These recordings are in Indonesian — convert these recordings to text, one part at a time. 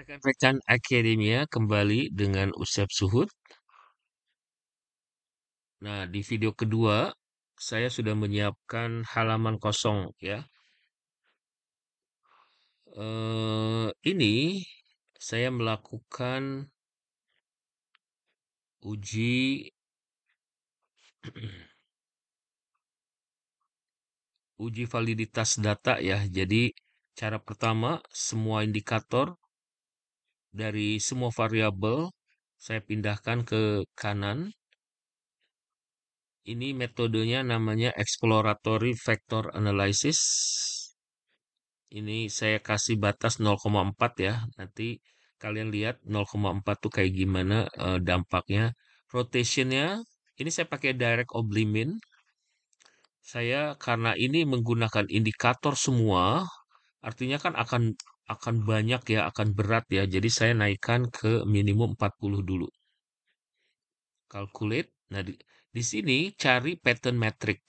Rekan-rekan Akademia kembali dengan Ustaz Suhud. Nah, di video kedua saya sudah menyiapkan halaman kosong ya. Eh, ini saya melakukan uji uji validitas data ya. Jadi cara pertama semua indikator dari semua variabel saya pindahkan ke kanan. Ini metodenya namanya exploratory vector analysis. Ini saya kasih batas 0,4 ya. Nanti kalian lihat 0,4 tuh kayak gimana eh, dampaknya. Rotationnya ini saya pakai direct oblimin. Saya karena ini menggunakan indikator semua, Artinya kan akan akan banyak ya, akan berat ya. Jadi saya naikkan ke minimum 40 dulu. Calculate. Nah, di, di sini cari pattern matrix.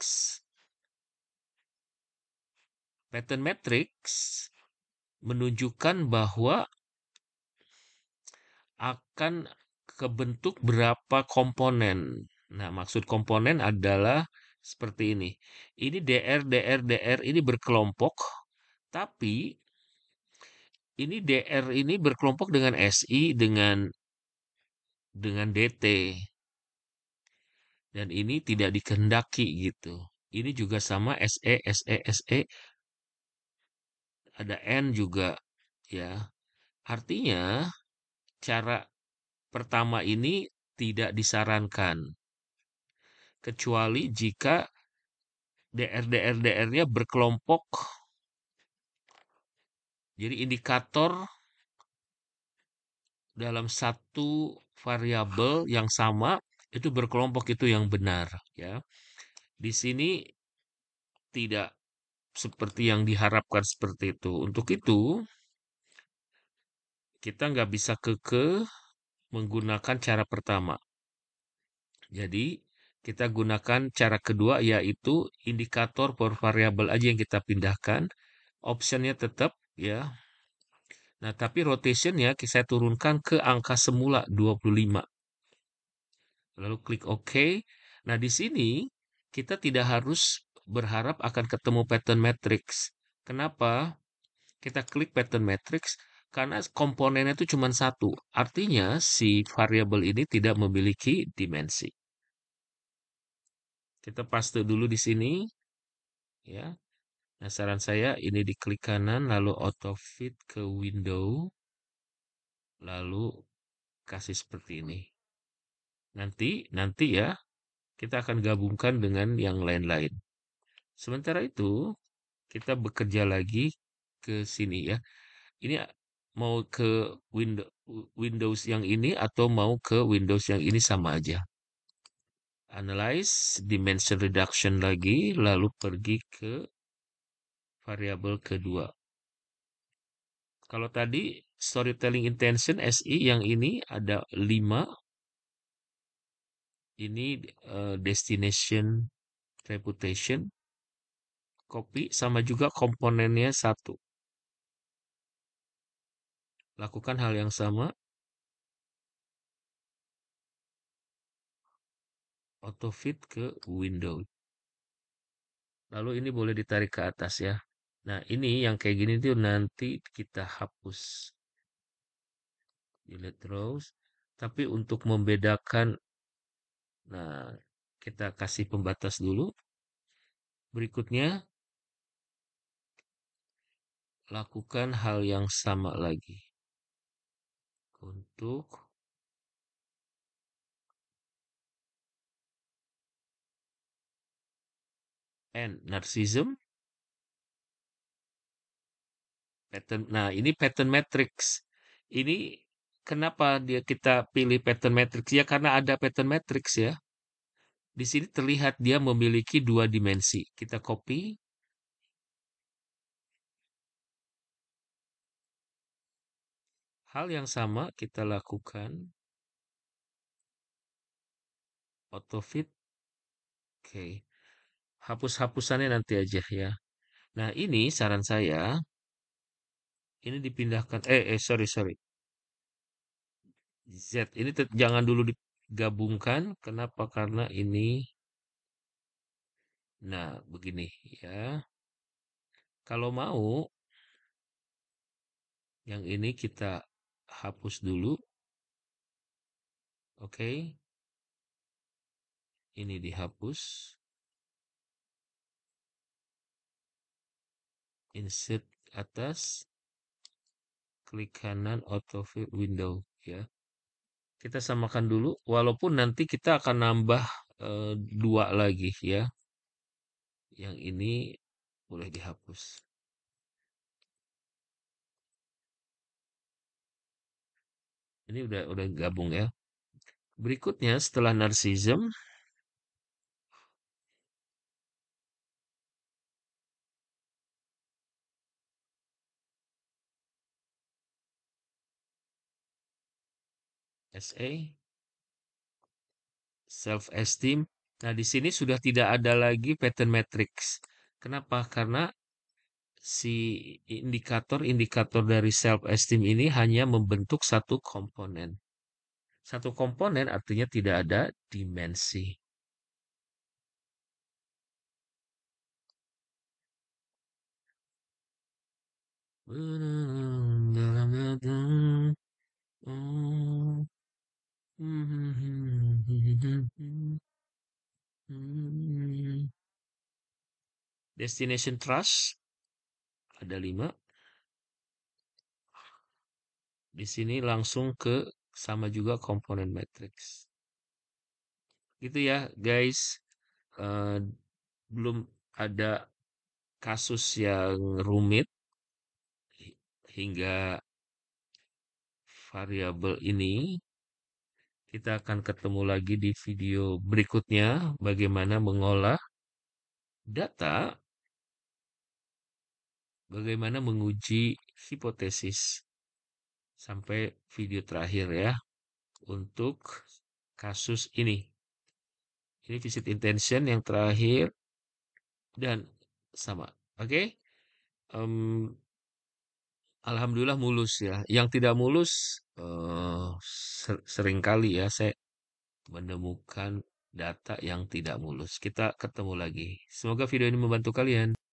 Pattern matrix menunjukkan bahwa akan kebentuk berapa komponen. Nah, maksud komponen adalah seperti ini. Ini DR, DR, DR ini berkelompok tapi ini DR ini berkelompok dengan SI dengan dengan DT. Dan ini tidak dikehendaki gitu. Ini juga sama SE SE SE ada N juga ya. Artinya cara pertama ini tidak disarankan kecuali jika dr dr dr nya berkelompok jadi indikator dalam satu variabel yang sama itu berkelompok itu yang benar ya. Di sini tidak seperti yang diharapkan seperti itu. Untuk itu kita nggak bisa keke menggunakan cara pertama. Jadi kita gunakan cara kedua yaitu indikator per variabel aja yang kita pindahkan. Optionnya tetap ya. Nah, tapi rotation ya saya turunkan ke angka semula 25. Lalu klik OK. Nah, di sini kita tidak harus berharap akan ketemu pattern matrix. Kenapa? Kita klik pattern matrix karena komponennya itu cuma satu. Artinya si variable ini tidak memiliki dimensi. Kita paste dulu di sini. Ya, Nah, saran saya ini diklik kanan, lalu auto fit ke window, lalu kasih seperti ini. Nanti, nanti ya, kita akan gabungkan dengan yang lain-lain. Sementara itu, kita bekerja lagi ke sini ya. Ini mau ke Windows yang ini atau mau ke Windows yang ini sama aja. Analyze, dimension reduction lagi, lalu pergi ke variabel kedua. Kalau tadi storytelling intention SI yang ini ada 5. Ini uh, destination reputation copy sama juga komponennya satu. Lakukan hal yang sama. Auto fit ke window. Lalu ini boleh ditarik ke atas ya. Nah, ini yang kayak gini tuh nanti kita hapus. Delete rows. Tapi untuk membedakan, nah, kita kasih pembatas dulu. Berikutnya, lakukan hal yang sama lagi. Untuk n narcissism Pattern. Nah, ini pattern matrix. Ini kenapa dia kita pilih pattern matrix? Ya karena ada pattern matrix ya. Di sini terlihat dia memiliki dua dimensi. Kita copy. Hal yang sama kita lakukan. Auto fit. Oke. Okay. Hapus-hapusannya nanti aja ya. Nah, ini saran saya ini dipindahkan eh, eh sorry sorry Z ini jangan dulu digabungkan kenapa karena ini nah begini ya kalau mau yang ini kita hapus dulu oke okay. ini dihapus insert atas klik kanan auto autoview window ya. Kita samakan dulu walaupun nanti kita akan nambah e, dua lagi ya. Yang ini boleh dihapus. Ini udah udah gabung ya. Berikutnya setelah narcissism SA, self esteem. Nah, di sini sudah tidak ada lagi pattern matrix. Kenapa? Karena si indikator-indikator dari self esteem ini hanya membentuk satu komponen. Satu komponen artinya tidak ada dimensi. Destination Trust ada lima. Di sini langsung ke sama juga komponen matrix. Gitu ya guys. Eh, belum ada kasus yang rumit hingga variabel ini kita akan ketemu lagi di video berikutnya bagaimana mengolah data bagaimana menguji hipotesis sampai video terakhir ya untuk kasus ini. Ini visit intention yang terakhir dan sama. Oke. Okay? Um, Alhamdulillah mulus ya. Yang tidak mulus uh, ser kali ya saya menemukan data yang tidak mulus. Kita ketemu lagi. Semoga video ini membantu kalian.